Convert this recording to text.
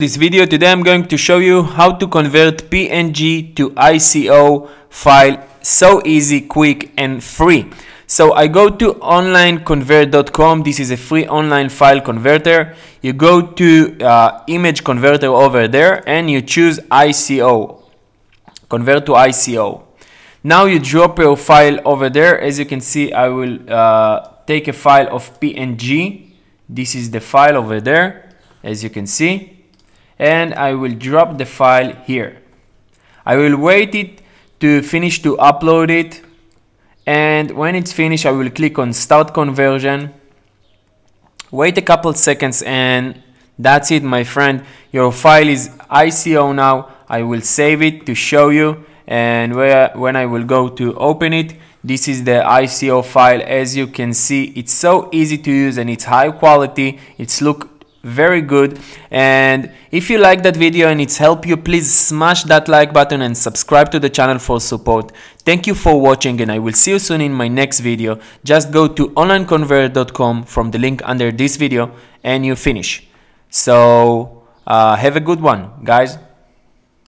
this video today I'm going to show you how to convert PNG to ICO file so easy quick and free so I go to onlineconvert.com this is a free online file converter you go to uh, image converter over there and you choose ICO convert to ICO now you drop your file over there as you can see I will uh, take a file of PNG this is the file over there as you can see and I will drop the file here. I will wait it to finish to upload it and when it's finished I will click on start conversion wait a couple seconds and that's it my friend your file is ICO now I will save it to show you and where when I will go to open it this is the ICO file as you can see it's so easy to use and it's high quality it's look very good and if you like that video and it's helped you please smash that like button and subscribe to the channel for support thank you for watching and i will see you soon in my next video just go to onlineconvert.com from the link under this video and you finish so uh, have a good one guys